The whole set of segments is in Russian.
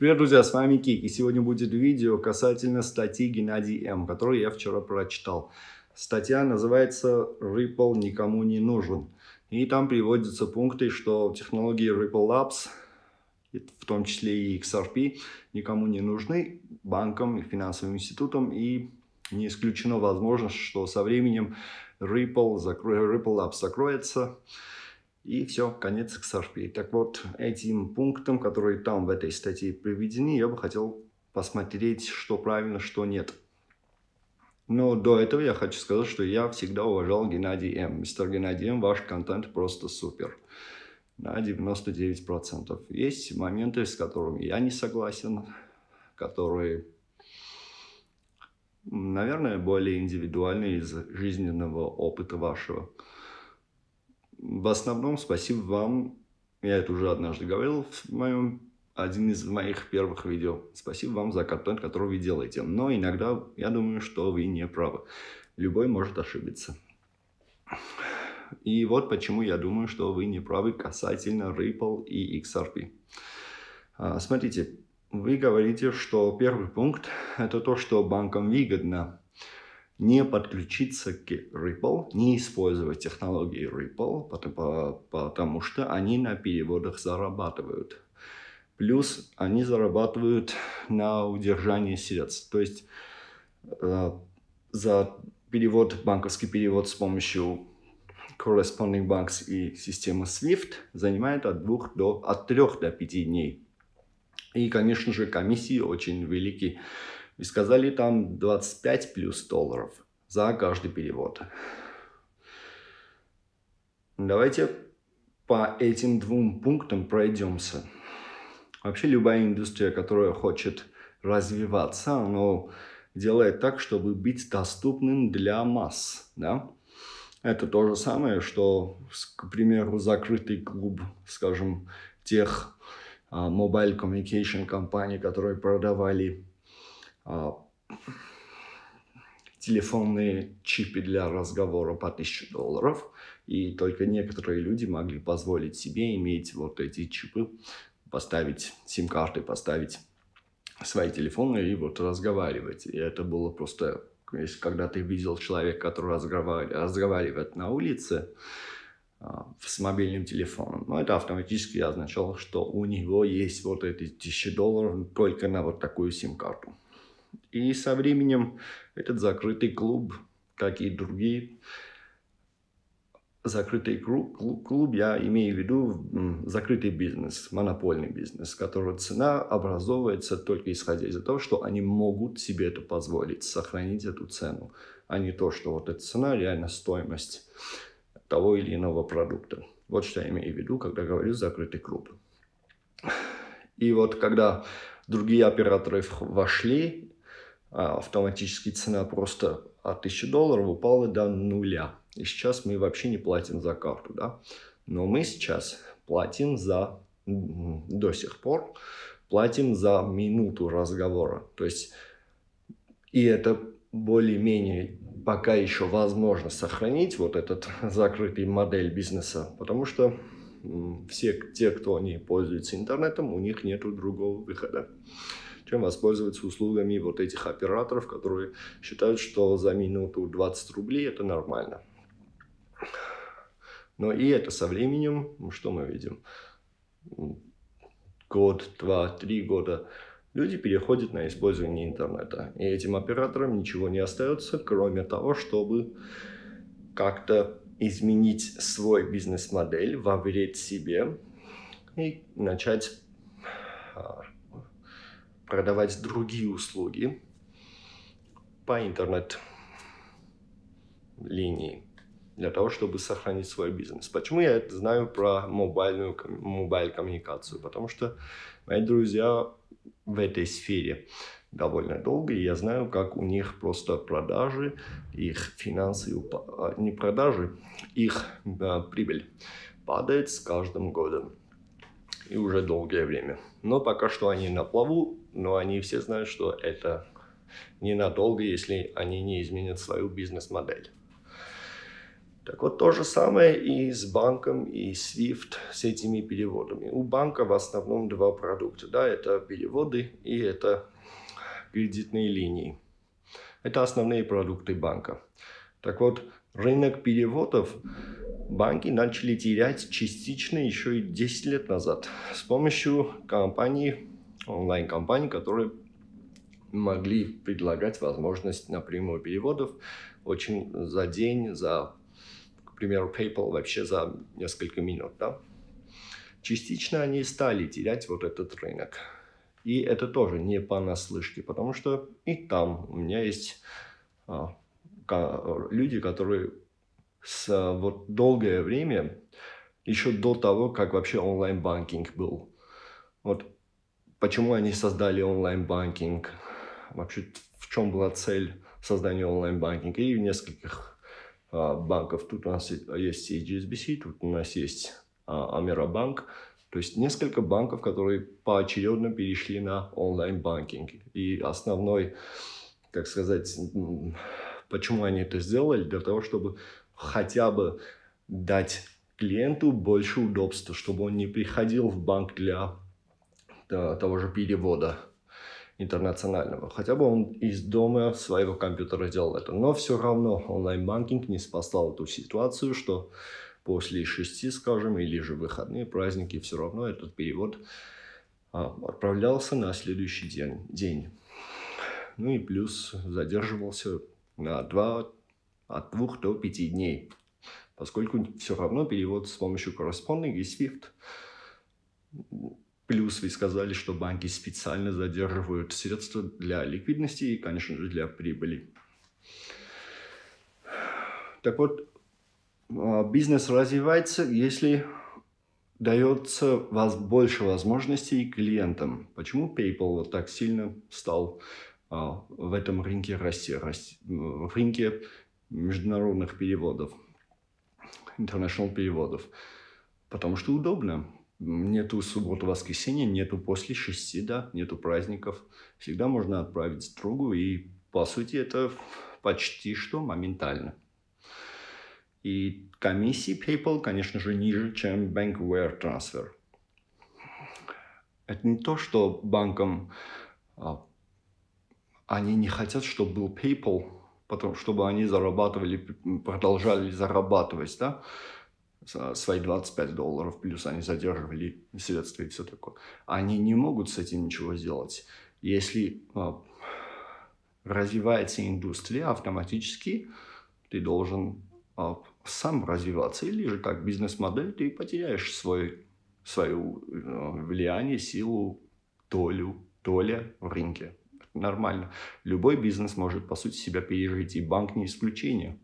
Привет, друзья, с вами Кик, и сегодня будет видео касательно статьи Геннадий М, которую я вчера прочитал. Статья называется «Ripple никому не нужен», и там приводятся пункты, что технологии Ripple Labs, в том числе и XRP, никому не нужны, банкам и финансовым институтам, и не исключено возможность, что со временем Ripple, Ripple Labs закроется, и все, конец XRP. Так вот, этим пунктом, которые там в этой статье приведены, я бы хотел посмотреть, что правильно, что нет. Но до этого я хочу сказать, что я всегда уважал Геннадий М. Мистер Геннадий М, ваш контент просто супер. На 99%. Есть моменты, с которыми я не согласен, которые, наверное, более индивидуальны из жизненного опыта вашего в основном спасибо вам, я это уже однажды говорил в моем один из моих первых видео. Спасибо вам за контент, который вы делаете. Но иногда я думаю, что вы не правы. Любой может ошибиться. И вот почему я думаю, что вы не правы касательно Ripple и XRP. А, смотрите, вы говорите, что первый пункт – это то, что банкам выгодно не подключиться к Ripple, не использовать технологии Ripple, потому, потому что они на переводах зарабатывают. Плюс они зарабатывают на удержании средств. То есть э, за перевод, банковский перевод с помощью corresponding banks и системы SWIFT занимает от 2 до от 3 до 5 дней. И, конечно же, комиссии очень велики и сказали там 25 плюс долларов за каждый перевод. Давайте по этим двум пунктам пройдемся. Вообще любая индустрия, которая хочет развиваться, она делает так, чтобы быть доступным для масс. Да? Это то же самое, что, к примеру, закрытый клуб, скажем, тех а, мобайл uh, communication компаний, которые продавали а, телефонные чипы для разговора по 1000 долларов, и только некоторые люди могли позволить себе иметь вот эти чипы, поставить сим-карты, поставить свои телефоны и вот разговаривать. И это было просто, если когда ты видел человека, который разговаривает, разговаривает на улице а, с мобильным телефоном, но ну, это автоматически означало, что у него есть вот эти 1000 долларов только на вот такую сим-карту. И со временем этот закрытый клуб, как и другие закрытый клуб, клуб, я имею в виду закрытый бизнес, монопольный бизнес, которого цена образовывается только исходя из того, что они могут себе это позволить, сохранить эту цену, а не то, что вот эта цена реально стоимость того или иного продукта. Вот что я имею в виду, когда говорю закрытый клуб. И вот когда другие операторы вошли а, автоматически цена просто от 1000 долларов упала до нуля. И сейчас мы вообще не платим за карту, да. Но мы сейчас платим за, до сих пор, платим за минуту разговора. То есть, и это более-менее пока еще возможно сохранить вот этот закрытый модель бизнеса, потому что все те, кто не пользуется интернетом, у них нет другого выхода чем воспользоваться услугами вот этих операторов, которые считают, что за минуту 20 рублей это нормально. Но и это со временем, что мы видим? Год, два, три года люди переходят на использование интернета. И этим операторам ничего не остается, кроме того, чтобы как-то изменить свой бизнес-модель, вовреть себе и начать а, продавать другие услуги по интернет-линии для того, чтобы сохранить свой бизнес. Почему я это знаю про мобильную мобиль коммуникацию? Потому что мои друзья в этой сфере довольно долго, и я знаю, как у них просто продажи, их финансы, а, не продажи, их да, прибыль падает с каждым годом и уже долгое время. Но пока что они на плаву, но они все знают, что это ненадолго, если они не изменят свою бизнес-модель. Так вот, то же самое и с банком, и SWIFT, с этими переводами. У банка в основном два продукта. Да, это переводы и это кредитные линии. Это основные продукты банка. Так вот, рынок переводов банки начали терять частично еще и 10 лет назад с помощью компании онлайн-компаний, которые могли предлагать возможность напрямую переводов очень за день, за, к примеру, PayPal вообще за несколько минут. Да? Частично они стали терять вот этот рынок. И это тоже не понаслышке, потому что и там у меня есть а, люди, которые с, вот долгое время, еще до того, как вообще онлайн-банкинг был, вот Почему они создали онлайн-банкинг? Вообще, в чем была цель создания онлайн-банкинга? И в нескольких а, банков. Тут у нас есть и HSBC, тут у нас есть а, Амеробанк. То есть несколько банков, которые поочередно перешли на онлайн-банкинг. И основной, так сказать, почему они это сделали? Для того, чтобы хотя бы дать клиенту больше удобства, чтобы он не приходил в банк для Э, того же перевода интернационального. Хотя бы он из дома своего компьютера делал это. Но все равно онлайн-банкинг не спасал эту ситуацию, что после шести, скажем, или же выходные праздники, все равно этот перевод а, отправлялся на следующий день, день. Ну и плюс задерживался на два, от двух до пяти дней, поскольку все равно перевод с помощью корреспондинга и SWIFT Плюс вы сказали, что банки специально задерживают средства для ликвидности и, конечно же, для прибыли. Так вот, а, бизнес развивается, если дается вас больше возможностей клиентам. Почему PayPal вот так сильно стал а, в этом рынке расти, расти, в рынке международных переводов, international переводов? Потому что удобно. Нету субботу, воскресенье, нету после шести, да, нету праздников. Всегда можно отправить строгу и по сути это почти что моментально. И комиссии PayPal, конечно же, ниже, чем Bankware Transfer. Это не то, что банкам а, они не хотят, чтобы был PayPal, потому, чтобы они зарабатывали, продолжали зарабатывать, да, свои 25 долларов, плюс они задерживали средства и все такое. Они не могут с этим ничего сделать. Если а, развивается индустрия, автоматически ты должен а, сам развиваться, или же как бизнес-модель ты потеряешь свой, свою а, влияние, силу, долю, доля в рынке. Нормально. Любой бизнес может, по сути, себя пережить, и банк не исключение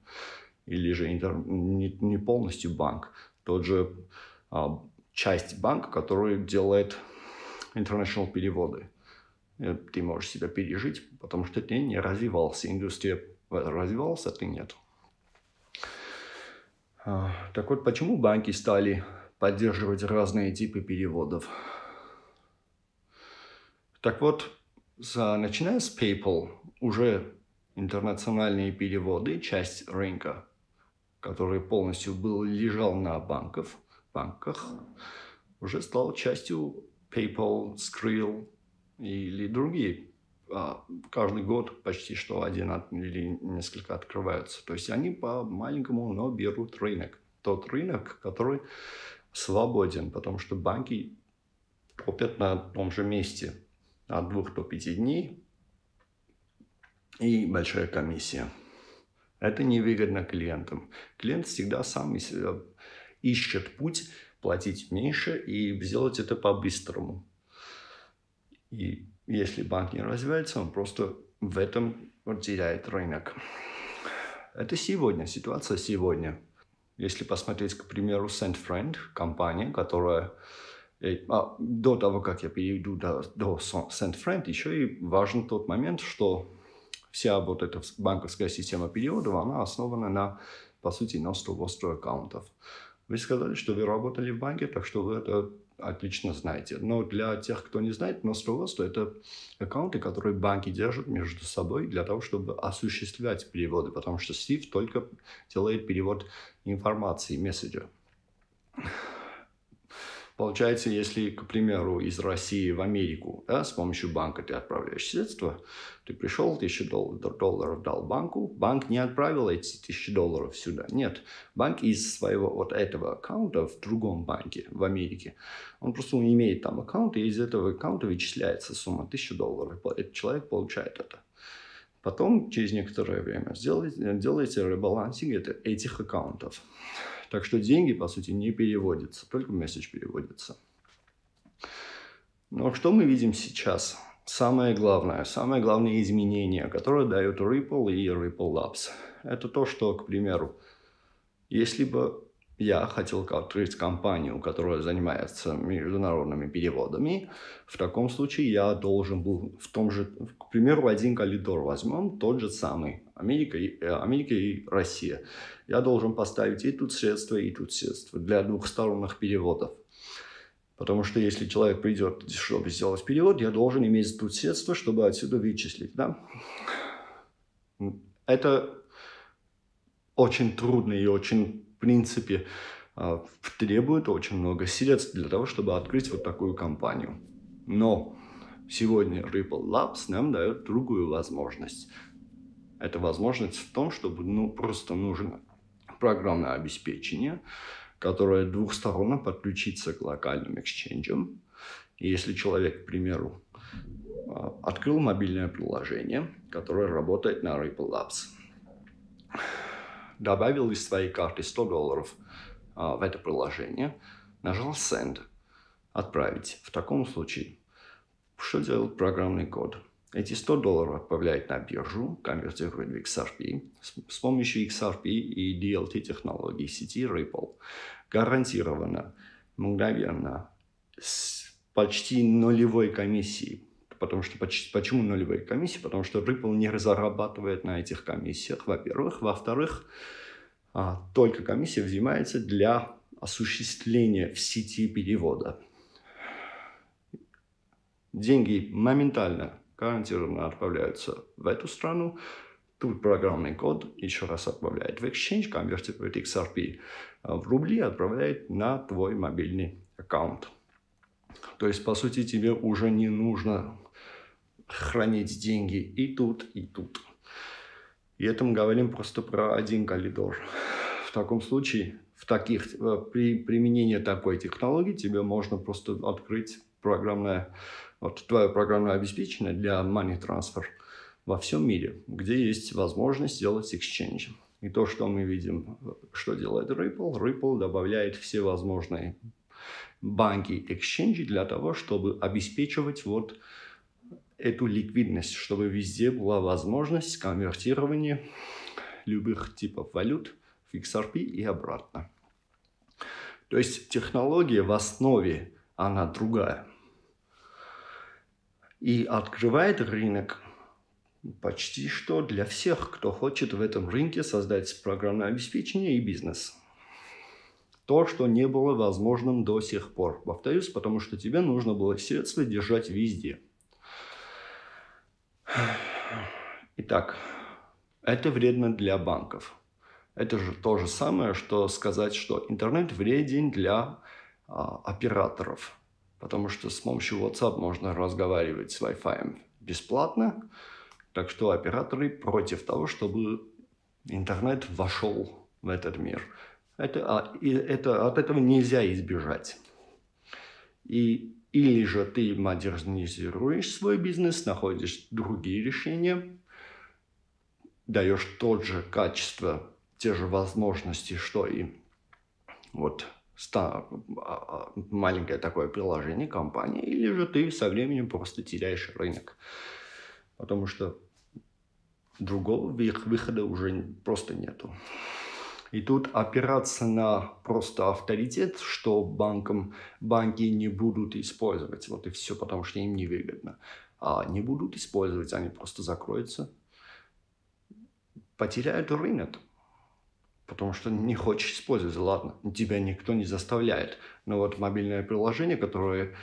или же интер... не, не полностью банк, тот же а, часть банка, который делает international переводы. Э, ты можешь себя пережить, потому что ты не развивался, индустрия развивалась, а ты нет. А, так вот, почему банки стали поддерживать разные типы переводов? Так вот, за, начиная с PayPal, уже интернациональные переводы – часть рынка который полностью был, лежал на банков, банках, уже стал частью PayPal, Skrill или другие. А, каждый год почти что один или несколько открываются. То есть они по-маленькому, но берут рынок. Тот рынок, который свободен, потому что банки топят на том же месте от двух до пяти дней и большая комиссия. Это невыгодно клиентам. Клиент всегда сам э, ищет путь платить меньше и сделать это по-быстрому. И если банк не развивается, он просто в этом теряет рынок. Это сегодня, ситуация сегодня. Если посмотреть, к примеру, SendFriend, компания, которая э, а, до того, как я перейду до, до SendFriend, еще и важен тот момент, что вся вот эта банковская система периодов, она основана на, по сути, на 108 аккаунтов. Вы сказали, что вы работали в банке, так что вы это отлично знаете. Но для тех, кто не знает, Ностровост – это аккаунты, которые банки держат между собой для того, чтобы осуществлять переводы, потому что Стив только делает перевод информации, месседжа. Получается, если, к примеру, из России в Америку да, с помощью банка ты отправляешь средства, ты пришел, тысячу долларов дал банку, банк не отправил эти тысячи долларов сюда. Нет, банк из своего вот этого аккаунта в другом банке в Америке, он просто имеет там аккаунт, и из этого аккаунта вычисляется сумма тысячи долларов. Этот человек получает это. Потом, через некоторое время, сделайте, делайте ребалансинг этих аккаунтов. Так что деньги, по сути, не переводятся, только месседж переводится. Но что мы видим сейчас? Самое главное, самое главное изменение, которое дают Ripple и Ripple Labs. Это то, что, к примеру, если бы я хотел открыть компанию, которая занимается международными переводами, в таком случае я должен был в том же, к примеру, один коридор возьмем, тот же самый, Америка и, э, Америка и Россия. Я должен поставить и тут средства, и тут средства для двухсторонних переводов. Потому что если человек придет, чтобы сделать перевод, я должен иметь тут средства, чтобы отсюда вычислить. Да? Это очень трудно и очень принципе, а, требует очень много средств для того, чтобы открыть вот такую компанию. Но сегодня Ripple Labs нам дает другую возможность. Эта возможность в том, чтобы ну, просто нужно программное обеспечение, которое двухсторонно подключится к локальным эксченджам. И если человек, к примеру, а, открыл мобильное приложение, которое работает на Ripple Labs, добавил из своей карты 100 долларов а, в это приложение, нажал Send, отправить. В таком случае, что делает программный код? Эти 100 долларов отправляет на биржу, конвертирует в XRP. С помощью XRP и DLT технологий сети Ripple гарантированно, мгновенно, с почти нулевой комиссией Потому что почему нулевые комиссии? Потому что Ripple не зарабатывает на этих комиссиях, во-первых. Во-вторых, а, только комиссия взимается для осуществления в сети перевода. Деньги моментально гарантированно отправляются в эту страну. Тут программный код еще раз отправляет в Exchange, конвертирует XRP а, в рубли, отправляет на твой мобильный аккаунт. То есть, по сути, тебе уже не нужно хранить деньги и тут, и тут. И это мы говорим просто про один коридор. В таком случае, в таких, э, при применении такой технологии тебе можно просто открыть программное, вот твое программное обеспечение для money transfer во всем мире, где есть возможность сделать exchange. И то, что мы видим, что делает Ripple, Ripple добавляет все возможные банки exchange для того, чтобы обеспечивать вот эту ликвидность, чтобы везде была возможность конвертирования любых типов валют в XRP и обратно. То есть технология в основе, она другая. И открывает рынок почти что для всех, кто хочет в этом рынке создать программное обеспечение и бизнес. То, что не было возможным до сих пор. Повторюсь, потому что тебе нужно было средства держать везде – Итак, это вредно для банков. Это же то же самое, что сказать, что интернет вреден для а, операторов, потому что с помощью WhatsApp можно разговаривать с Wi-Fi бесплатно, так что операторы против того, чтобы интернет вошел в этот мир. Это, а, это, от этого нельзя избежать. И или же ты модернизируешь свой бизнес, находишь другие решения, даешь тот же качество, те же возможности, что и вот а, а, маленькое такое приложение компании, или же ты со временем просто теряешь рынок. Потому что другого выхода уже просто нету. И тут опираться на просто авторитет, что банкам, банки не будут использовать, вот и все, потому что им невыгодно. А не будут использовать, они просто закроются, потеряют рынок. Потому что не хочешь использовать, ладно, тебя никто не заставляет. Но вот мобильное приложение, которое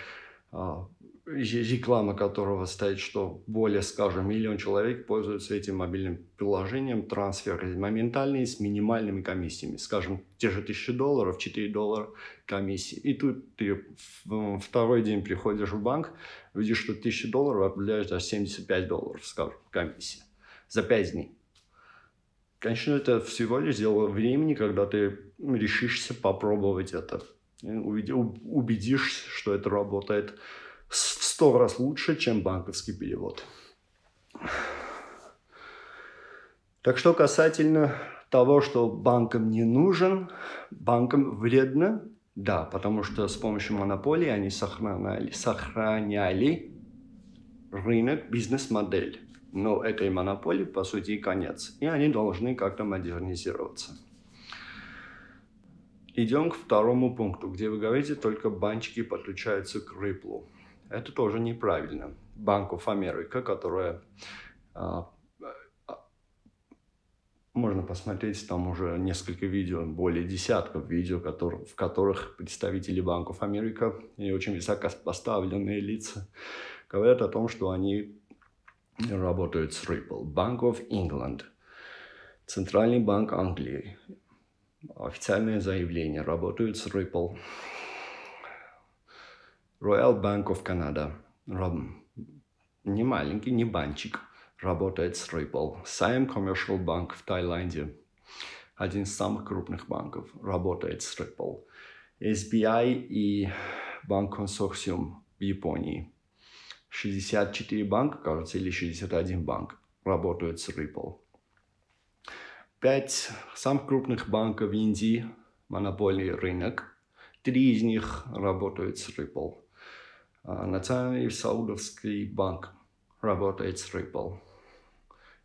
а, реклама которого стоит, что более, скажем, миллион человек пользуются этим мобильным приложением, трансфер моментальный с минимальными комиссиями. Скажем, те же тысячи долларов, 4 доллара комиссии. И тут ты второй день приходишь в банк, видишь, что тысячи долларов определяешь даже 75 долларов, скажем, комиссия за 5 дней. Конечно, это всего лишь дело времени, когда ты решишься попробовать это. Э, убедишься, что это работает в сто раз лучше, чем банковский перевод. Так что касательно того, что банкам не нужен, банкам вредно, да, потому что с помощью монополии они сохраняли, сохраняли рынок, бизнес-модель. Но этой монополии, по сути, и конец. И они должны как-то модернизироваться. Идем к второму пункту, где вы говорите, только банчики подключаются к Ripple. Это тоже неправильно. Банк Америка, которая а, а, можно посмотреть там уже несколько видео, более десятков видео, в которых представители банков Америка и очень высоко поставленные лица говорят о том, что они работают с Ripple, Bank of England, Центральный банк Англии. Официальное заявление работают с Ripple. Royal Bank of Canada. Не маленький, не банчик. Работает с Ripple. Same Commercial Bank в Таиланде. Один из самых крупных банков. Работает с Ripple. SBI и Банк Консорциум в Японии. 64 банка, кажется, или 61 банк работают с Ripple. Пять самых крупных банков в Индии, монопольный рынок. Три из них работают с Ripple. А, Национальный Саудовский банк работает с Ripple.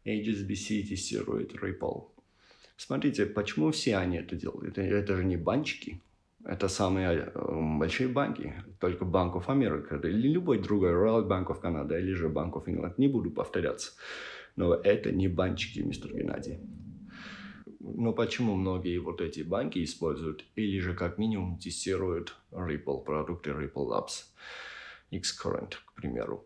HSBC тестирует Ripple. Смотрите, почему все они это делают? Это, это же не банчики, это самые эм, большие банки, только банков of или любой другой, Royal Bank of Canada или же Bank of England, не буду повторяться. Но это не банчики, мистер Геннадий. Но почему многие вот эти банки используют или же как минимум тестируют Ripple, продукты Ripple Labs? xcurrent, к примеру.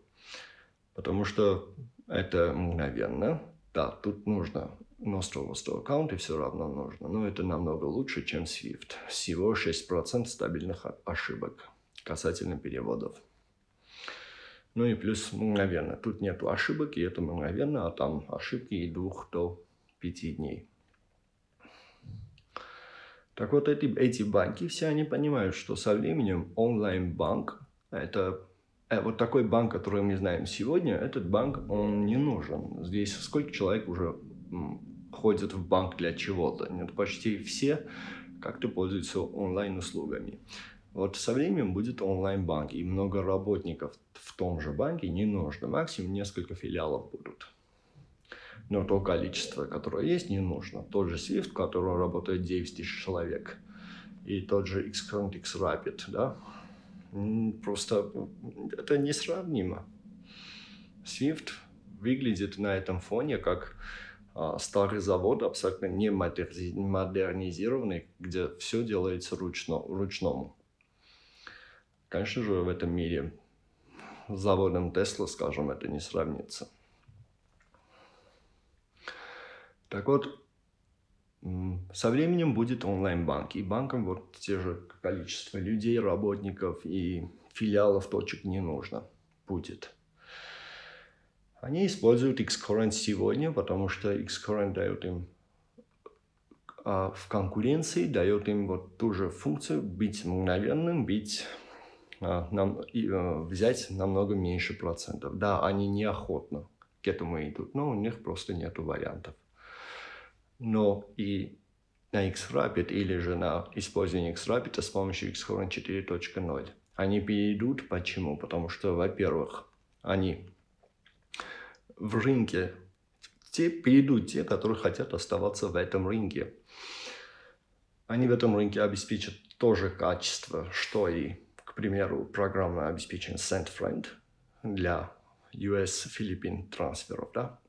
Потому что это мгновенно. Да, тут нужно Nostro и все равно нужно, но это намного лучше, чем Swift. Всего 6% стабильных ошибок касательно переводов. Ну и плюс мгновенно. Тут нет ошибок, и это мгновенно, а там ошибки и двух до пяти дней. Так вот, эти, эти банки, все они понимают, что со временем онлайн-банк – это Э, вот такой банк, который мы знаем сегодня, этот банк, он не нужен. Здесь сколько человек уже ходят в банк для чего-то? Нет, почти все как-то пользуются онлайн-услугами. Вот со временем будет онлайн-банк, и много работников в том же банке не нужно. Максимум несколько филиалов будут. Но то количество, которое есть, не нужно. Тот же Swift, в котором работает 9 тысяч человек, и тот же x Xrapid, да, Просто это несравнимо. Swift выглядит на этом фоне как а, старый завод, абсолютно не модернизированный, где все делается ручно, ручному. Конечно же, в этом мире с заводом Тесла, скажем, это не сравнится. Так вот, со временем будет онлайн-банк. И банкам вот те же количество людей, работников и филиалов точек не нужно будет. Они используют Xcurrent сегодня, потому что Xcurrent дает им а в конкуренции, дает им вот ту же функцию быть мгновенным, быть а, нам, и, а, взять намного меньше процентов. Да, они неохотно к этому идут, но у них просто нет вариантов но и на XRabbit или же на использование XRabbit с помощью XHorn 4.0. Они перейдут. Почему? Потому что, во-первых, они в рынке, те перейдут те, которые хотят оставаться в этом рынке. Они в этом рынке обеспечат тоже качество, что и, к примеру, программное обеспечение SendFriend для us филиппин трансферов. Да?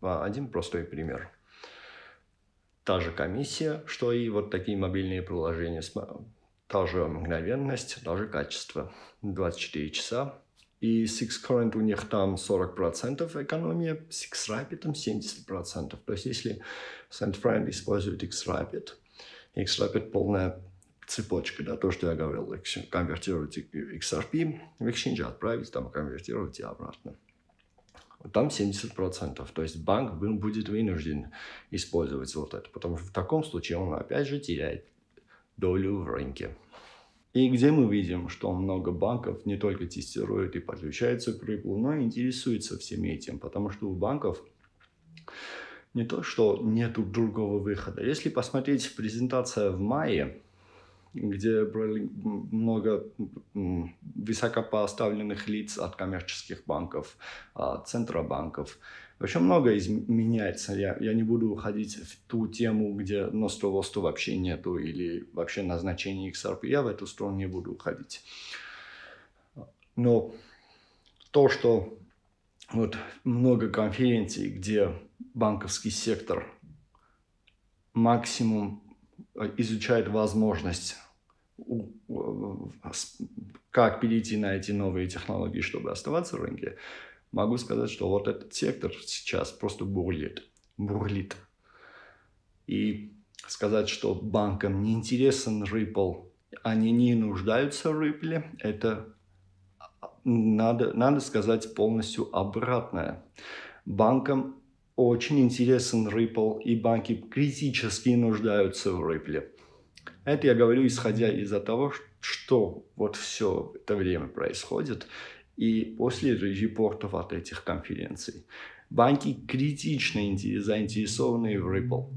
Один простой пример – та же комиссия, что и вот такие мобильные приложения, та же мгновенность, та же качество, 24 часа. И SixCurrent у них там 40% экономия, SixRapid там 70%. То есть если SendFriend использует XRapid, XRapid полная цепочка, да, то, что я говорил, конвертировать XRP в Exchange, отправить, там конвертировать и обратно там 70%. То есть банк будет вынужден использовать вот это, потому что в таком случае он опять же теряет долю в рынке. И где мы видим, что много банков не только тестируют и подключаются к Ripple, но и интересуются всем этим, потому что у банков не то, что нет другого выхода. Если посмотреть презентация в мае, где брали много высокопоставленных лиц от коммерческих банков, от а, центробанков. Вообще много изменяется. Я, я не буду уходить в ту тему, где носта роста вообще нету или вообще назначение XRP. Я в эту сторону не буду уходить. Но то, что вот много конференций, где банковский сектор максимум изучает возможность, как перейти на эти новые технологии, чтобы оставаться в рынке, могу сказать, что вот этот сектор сейчас просто бурлит. Бурлит. И сказать, что банкам не интересен Ripple, они не нуждаются в Ripple, это а, надо, надо сказать полностью обратное. Банкам очень интересен Ripple, и банки критически нуждаются в Ripple. Это я говорю, исходя из-за того, что вот все это время происходит, и после репортов от этих конференций. Банки критично заинтересованы в Ripple,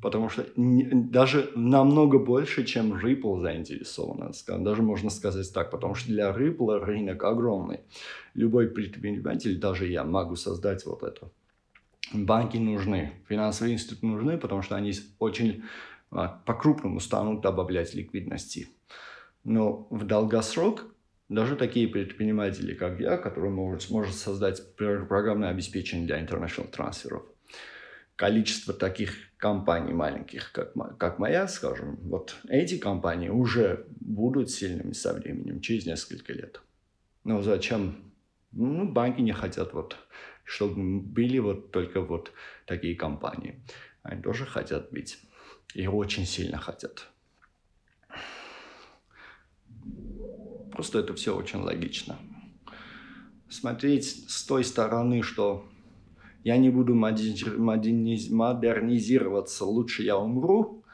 потому что даже намного больше, чем Ripple заинтересована. Даже можно сказать так, потому что для Ripple рынок огромный. Любой предприниматель, даже я, могу создать вот эту банки нужны, финансовые институты нужны, потому что они очень а, по-крупному станут добавлять ликвидности. Но в долгосрок даже такие предприниматели, как я, которые могут сможет создать программное обеспечение для international трансферов, количество таких компаний маленьких, как, как моя, скажем, вот эти компании уже будут сильными со временем, через несколько лет. Но зачем ну, банки не хотят вот, чтобы были вот только вот такие компании. Они тоже хотят быть. И очень сильно хотят. Просто это все очень логично. Смотреть с той стороны, что я не буду модернизироваться, лучше я умру,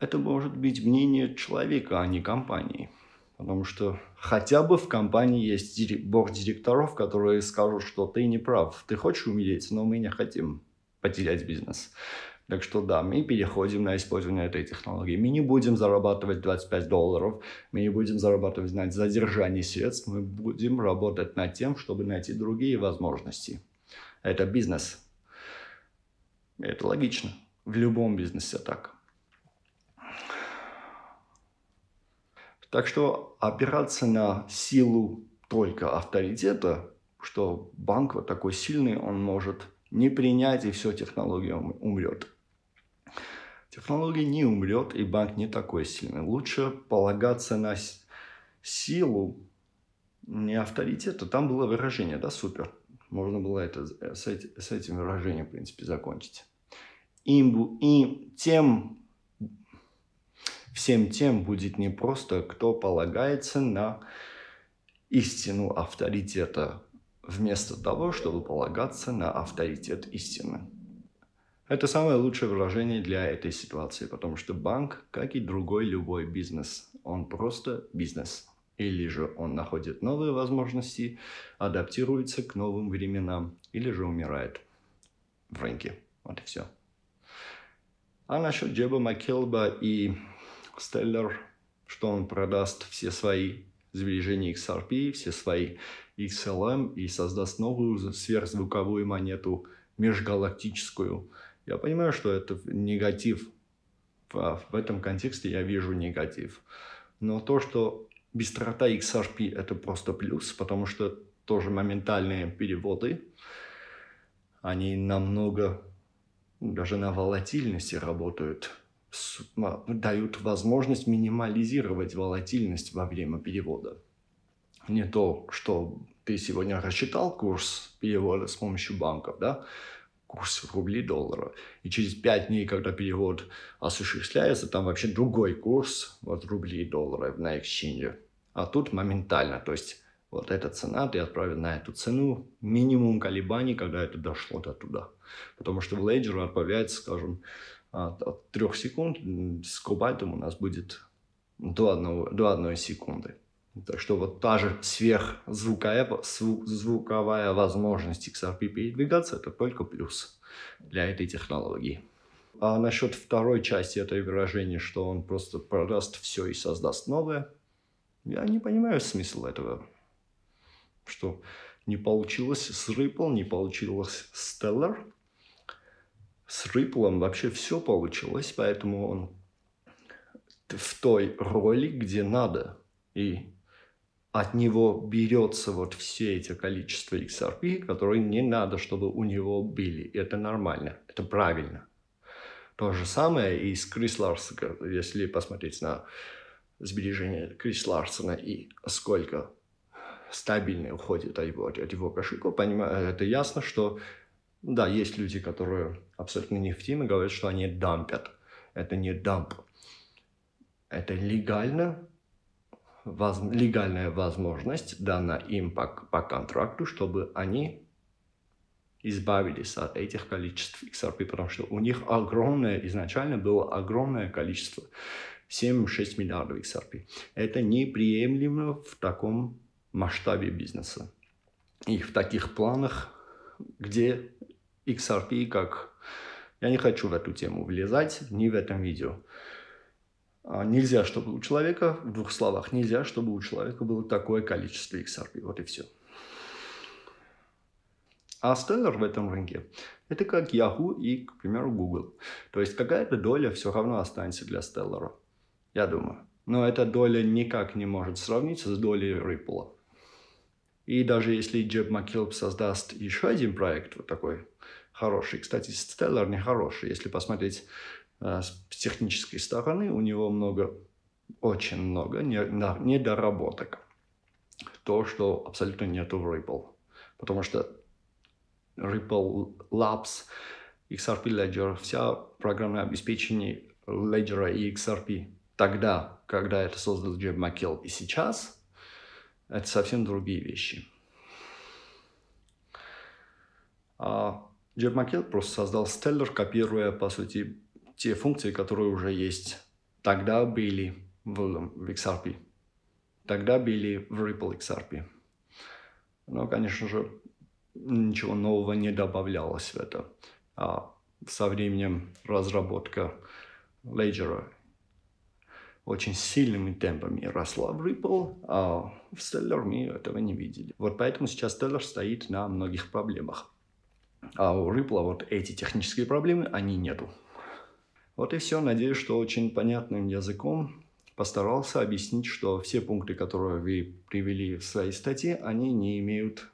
это может быть мнение человека, а не компании. Потому что хотя бы в компании есть борт директоров, которые скажут, что ты не прав, ты хочешь умереть, но мы не хотим потерять бизнес. Так что да, мы переходим на использование этой технологии. Мы не будем зарабатывать 25 долларов, мы не будем зарабатывать на задержание средств, мы будем работать над тем, чтобы найти другие возможности. Это бизнес. Это логично. В любом бизнесе так. Так что опираться на силу только авторитета, что банк вот такой сильный, он может не принять, и все, технология умрет. Технология не умрет, и банк не такой сильный. Лучше полагаться на силу не авторитета. Там было выражение, да, супер. Можно было это, э, с, этим выражением, в принципе, закончить. Им, им, тем всем тем будет не просто, кто полагается на истину авторитета, вместо того, чтобы полагаться на авторитет истины. Это самое лучшее выражение для этой ситуации, потому что банк, как и другой любой бизнес, он просто бизнес. Или же он находит новые возможности, адаптируется к новым временам, или же умирает в рынке. Вот и все. А насчет Джеба Маккелба и Стеллер, что он продаст все свои сбережения XRP, все свои XLM и создаст новую сверхзвуковую монету межгалактическую. Я понимаю, что это негатив. В этом контексте я вижу негатив. Но то, что быстрота XRP – это просто плюс, потому что тоже моментальные переводы, они намного даже на волатильности работают – а, дают возможность минимализировать волатильность во время перевода. Не то, что ты сегодня рассчитал курс перевода с помощью банков, да, курс рубли-доллара. И через 5 дней, когда перевод осуществляется, там вообще другой курс вот рубли-доллара на эксченже. А тут моментально, то есть вот эта цена, ты отправил на эту цену минимум колебаний, когда это дошло до туда. Потому что в Ledger отправляется, скажем, от 3 секунд с кобальтом у нас будет до, одного, до одной секунды. Так что вот та же сверхзвуковая звуковая возможность XRP передвигаться – это только плюс для этой технологии. А насчет второй части этого выражения, что он просто продаст все и создаст новое, я не понимаю смысла этого. Что не получилось с Ripple, не получилось с Stellar – с Ripple вообще все получилось, поэтому он в той роли, где надо. И от него берется вот все эти количества XRP, которые не надо, чтобы у него были. Это нормально, это правильно. То же самое и с Крис Ларсона. Если посмотреть на сбережение Крис Ларсона и сколько стабильно уходит от его, от его кошелька, понимаю, это ясно, что да, есть люди, которые абсолютно не в теме, говорят, что они дампят. Это не дамп. Это легально, воз, легальная возможность дана им по, по контракту, чтобы они избавились от этих количеств XRP, потому что у них огромное, изначально было огромное количество, 7-6 миллиардов XRP. Это неприемлемо в таком масштабе бизнеса и в таких планах, где XRP как... Я не хочу в эту тему влезать, не в этом видео. А нельзя, чтобы у человека, в двух словах, нельзя, чтобы у человека было такое количество XRP. Вот и все. А Stellar в этом рынке – это как Yahoo и, к примеру, Google. То есть какая-то доля все равно останется для Stellar, я думаю. Но эта доля никак не может сравниться с долей Ripple. И даже если Джеб Маккелб создаст еще один проект вот такой хороший, кстати, Stellar хороший, если посмотреть э, с технической стороны, у него много, очень много недоработок. То, что абсолютно нету в Ripple. Потому что Ripple Labs, XRP Ledger, вся программное обеспечение Ledger и XRP тогда, когда это создал Джеб Маккелб, и сейчас – это совсем другие вещи. А Джеб Макет просто создал Stellar, копируя, по сути, те функции, которые уже есть. Тогда были в, в XRP. Тогда были в Ripple XRP. Но, конечно же, ничего нового не добавлялось в это. А со временем разработка Ledger очень сильными темпами росла в Ripple, а в Stellar мы этого не видели. Вот поэтому сейчас Stellar стоит на многих проблемах. А у Ripple вот эти технические проблемы, они нету. Вот и все. Надеюсь, что очень понятным языком постарался объяснить, что все пункты, которые вы привели в своей статье, они не имеют,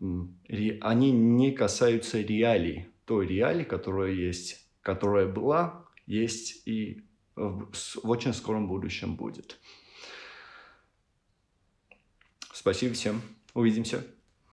они не касаются реалий, той реалии, которая есть, которая была, есть и в, очень скором будущем будет. Спасибо всем. Увидимся.